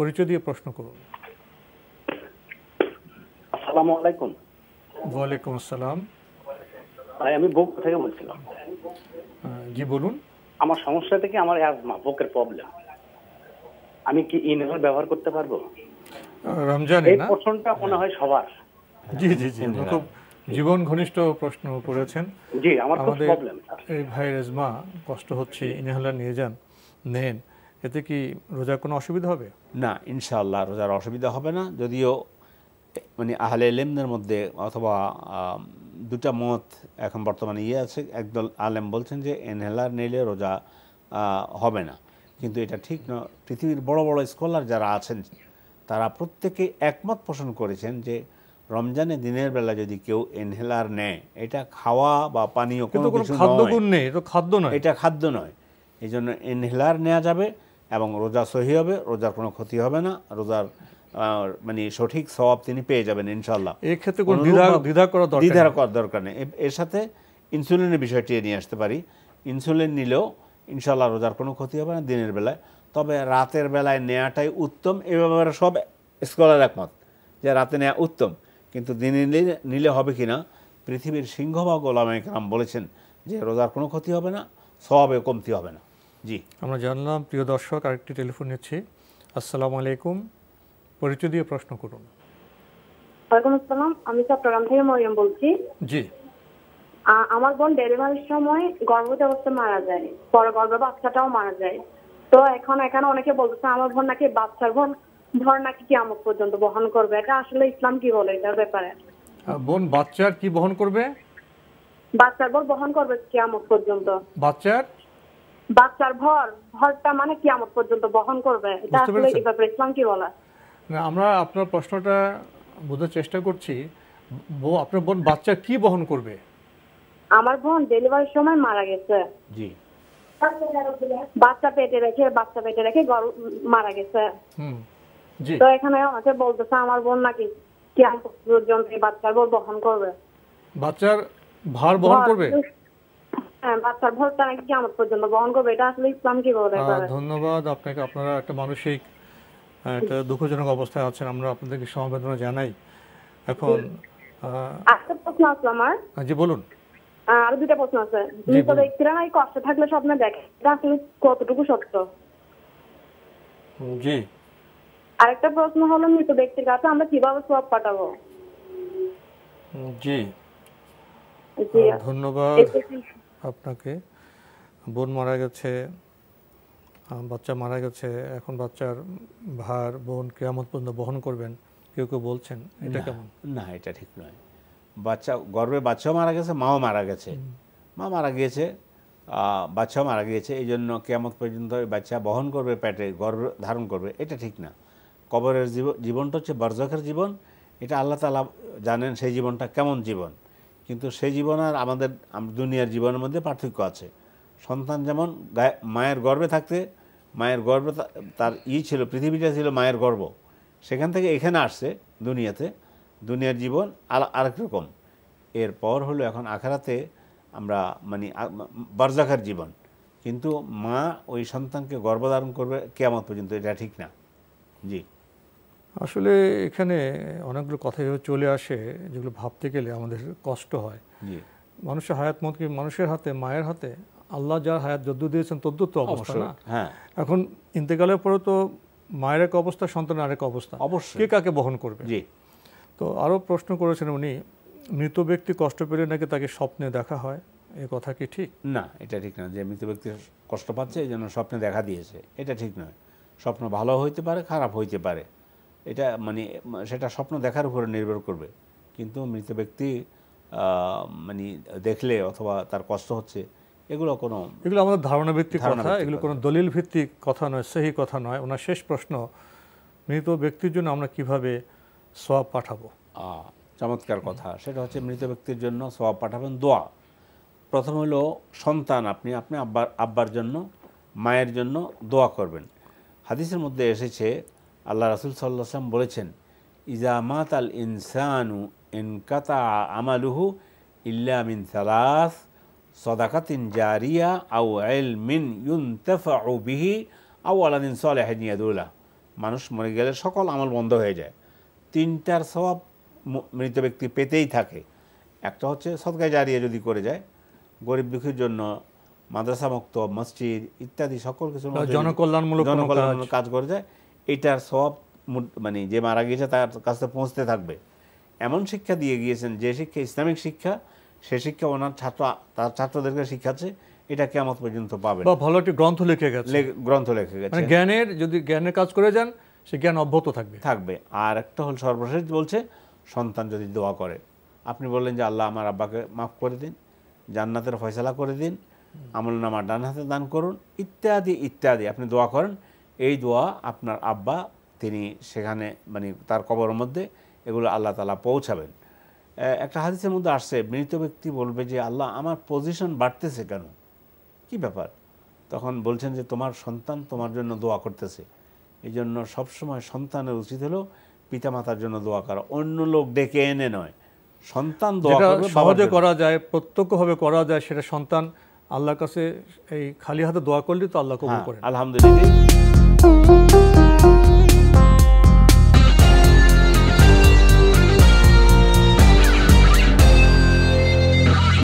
পরিচয় দিয়ে প্রশ্ন করুন ওয়ালাইকুম আসসালাম ভাই আমি বুক থেকে বলছিলাম হ্যাঁ, জি বলুন আমার সমস্যা থেকে আমার অ্যাজমা বুকের প্রবলেম আমি কি ইনহেলার ব্যবহার করতে পারবো রমজান এই প্রশ্নটা মনে হয় সবার জি জি জি খুব জীবন ঘনিষ্ঠ প্রশ্ন করেছেন জি আমার খুব প্রবলেম এই কষ্ট হচ্ছে ইনহেলার নিয়ে যান নেন এতে কি রোজার কোনো অসুবিধা হবে না ইনশাআল্লাহ রোজার অসুবিধা হবে না যদিও মানে আহলে এলেমদের মধ্যে অথবা দুটা মত এখন বর্তমানে ইয়ে আছে একদল আলেম বলছেন যে এনহেলার নিলে রোজা হবে না কিন্তু এটা ঠিক না পৃথিবীর বড় বড় স্কলার যারা আছেন তারা প্রত্যেকে একমত পোষণ করেছেন যে রমজানে দিনের বেলা যদি কেউ এনহেলার নেয় এটা খাওয়া বা পানীয় কোনো কিছু নয় এটা খাদ্য নয় এটা খাদ্য নয় এই জন্য এনহেলার নেওয়া যাবে এবং রোজা সহি হবে রোজার কোনো ক্ষতি হবে না রোজার মানে সঠিক স্বভাব তিনি পেয়ে যাবেন ইনশাল্লাহ এক্ষেত্রে দ্বিধা করার দরকার নেই এর সাথে ইনসুলিনের বিষয়টি নিয়ে আসতে পারি ইনসুলিন নিলেও ইনশাল্লাহ রোজার কোনো ক্ষতি হবে না দিনের বেলায় তবে রাতের বেলায় নেওয়াটাই উত্তম এ ব্যাপারে সব স্কলার একমত যে রাতে নেয়া উত্তম কিন্তু দিনে নিলে হবে কি না পৃথিবীর সিংহভাগ রাম বলেছেন যে রোজার কোনো ক্ষতি হবে না স্বভাবে কমতি হবে না জি আমরা জানলাম প্রিয় দর্শক আরেকটি টেলিফোন নিচ্ছি আসসালামু আলাইকুম পরিচয় দিয়ে প্রশ্ন করুন ওয়ালাইকুম আসসালাম আমি চট্টগ্রাম থেকে মরিয়ম বলছি জি আমার বোন ডেলিভারির সময় গর্ভবতী অবস্থায় মারা যায় পরে গর্ভে বাচ্চাটাও মারা যায় তো এখন এখানে অনেকে বলতেছে আমার বোন নাকি বাচ্চার বোন ধর নাকি কি আমক পর্যন্ত বহন করবে এটা আসলে ইসলাম কি বলে এটার ব্যাপারে বোন বাচ্চার কি বহন করবে বাচ্চার বোন বহন করবে কি আমক পর্যন্ত বাচ্চার বাচ্চার ভর ভরটা মানে কি আমার পর্যন্ত বহন করবে এটা আসলে এই ব্যাপারে ইসলাম কি বলা আমরা আপনার প্রশ্নটা বোঝার চেষ্টা করছি আপনার বোন বাচ্চা কি বহন করবে আমার বোন ডেলিভারির সময় মারা গেছে জি বাচ্চা পেটে রেখে বাচ্চা পেটে রেখে মারা গেছে জি তো এখানে আমাকে বলতেছে আমার বোন নাকি কি আমার বাচ্চার ভর বহন করবে বাচ্চার ভার বহন করবে হ্যাঁ, হ্যাঁ, ধন্যবাদ আপনাকে আপনারা একটা মানসিক একটা দুঃখজনক অবস্থায় আছেন আমরা আপনাদেরকে সমবেদনা জানাই এখন হ্যাঁ, জি বলুন দুটা প্রশ্ন আছে কষ্ট থাকলে স্বপ্ন দেখে আসলে কতটুকু সত্য জি আরেকটা প্রশ্ন হলো মৃত ব্যক্তির কাছে আমরা কিভাবে সব পাঠাবো জি ধন্যবাদ আপনাকে বোন মারা গেছে বাচ্চা মারা গেছে এখন বাচ্চার ভার বোন কেয়ামত পর্যন্ত বহন করবেন কেউ কেউ বলছেন এটা কেমন না এটা ঠিক নয় বাচ্চা গর্বে বাচ্চাও মারা গেছে মাও মারা গেছে মা মারা গিয়েছে বাচ্চাও মারা গিয়েছে এই জন্য কেয়ামত পর্যন্ত বাচ্চা বহন করবে পেটে গর্ব ধারণ করবে এটা ঠিক না কবরের জীবনটা হচ্ছে বর্জকের জীবন এটা আল্লাহ তালা জানেন সেই জীবনটা কেমন জীবন কিন্তু সে জীবন আর আমাদের দুনিয়ার জীবনের মধ্যে পার্থক্য আছে সন্তান যেমন মায়ের গর্বে থাকতে মায়ের গর্ব তার ই ছিল পৃথিবীটা ছিল মায়ের গর্ব সেখান থেকে এখানে আসছে দুনিয়াতে দুনিয়ার জীবন আরেক রকম এরপর হলো এখন আখারাতে আমরা মানে বর্জাকার জীবন কিন্তু মা ওই সন্তানকে গর্বধারণ করবে কেমন পর্যন্ত এটা ঠিক না জি আসলে এখানে অনেকগুলো কথা চলে আসে যেগুলো ভাবতে গেলে আমাদের কষ্ট হয় মানুষের হায়াত মত কি মানুষের হাতে মায়ের হাতে আল্লাহ যার হায়াত যদ্দু দিয়েছেন তদ্দু তো অবস্থা না হ্যাঁ। এখন ইন্তেকালের পরে তো মায়ের এক অবস্থা সন্তানের আরেক অবস্থা অবশ্যই কে কাকে বহন করবে তো আরও প্রশ্ন করেছেন উনি মৃত ব্যক্তি কষ্ট পেলে নাকি তাকে স্বপ্নে দেখা হয় এ কথা কি ঠিক না এটা ঠিক না যে মৃত ব্যক্তি কষ্ট পাচ্ছে এই জন্য স্বপ্নে দেখা দিয়েছে এটা ঠিক নয় স্বপ্ন ভালো হইতে পারে খারাপ হইতে পারে এটা মানে সেটা স্বপ্ন দেখার উপরে নির্ভর করবে কিন্তু মৃত ব্যক্তি মানে দেখলে অথবা তার কষ্ট হচ্ছে এগুলো কোনো এগুলো আমাদের ধারণা ভিত্তিক কথা এগুলো কোনো দলিল ভিত্তিক কথা নয় সেই কথা নয় ওনার শেষ প্রশ্ন মৃত ব্যক্তির জন্য আমরা কিভাবে সোয়াব পাঠাবো চমৎকার কথা সেটা হচ্ছে মৃত ব্যক্তির জন্য সোয়াব পাঠাবেন দোয়া প্রথম হলো সন্তান আপনি আপনি আব্বার আব্বার জন্য মায়ের জন্য দোয়া করবেন হাদিসের মধ্যে এসেছে আল্লাহ রাসুল সাল্লাম বলেছেন ইজামাত আল ইনসানু ইনকাতা আমালুহু ইল্লা মিন সালাস সদাকাতিন জারিয়া আউ এল মিন ইউন ও বিহি আউ আলাদিন সলেহেনিয়াদুল্লাহ মানুষ মরে গেলে সকল আমল বন্ধ হয়ে যায় তিনটার স্বভাব মৃত ব্যক্তি পেতেই থাকে একটা হচ্ছে সদকায় জারিয়া যদি করে যায় গরিব দুঃখীর জন্য মাদ্রাসা মুক্ত মসজিদ ইত্যাদি সকল কিছু জনকল্যাণমূলক জনকল্যাণমূলক কাজ করে যায় এটার সব মানে যে মারা গিয়েছে তার কাছে পৌঁছতে থাকবে এমন শিক্ষা দিয়ে গিয়েছেন যে শিক্ষা ইসলামিক শিক্ষা সে শিক্ষা ওনার ছাত্র তার ছাত্রদেরকে শিক্ষাচ্ছে এটা কেমন পর্যন্ত পাবে বা ভালো একটি গ্রন্থ লিখে গেছে গ্রন্থ লিখে গেছে মানে জ্ঞানের যদি জ্ঞানের কাজ করে যান সে জ্ঞান অব্যাহত থাকবে থাকবে আর একটা হল সর্বশেষ বলছে সন্তান যদি দোয়া করে আপনি বললেন যে আল্লাহ আমার আব্বাকে মাফ করে দিন জান্নাতের ফয়সলা করে দিন আমল নামা ডান হাতে দান করুন ইত্যাদি ইত্যাদি আপনি দোয়া করেন এই দোয়া আপনার আব্বা তিনি সেখানে মানে তার কবরের মধ্যে এগুলো আল্লাহ তালা পৌঁছাবেন একটা হাদিসের মধ্যে আসছে মৃত ব্যক্তি বলবে যে আল্লাহ আমার পজিশন বাড়তেছে কেন কি ব্যাপার তখন বলছেন যে তোমার সন্তান তোমার জন্য দোয়া করতেছে এই জন্য সবসময় সন্তানের উচিত হলো পিতামাতার জন্য দোয়া করা অন্য লোক ডেকে এনে নয় সন্তান দোয়া সহজে করা যায় প্রত্যক্ষভাবে করা যায় সেটা সন্তান আল্লাহর কাছে এই খালি হাতে দোয়া করলে তো আল্লাহ কবুল হ্যাঁ, করেন আলহামদুলিল্লাহ 嗯嗯嗯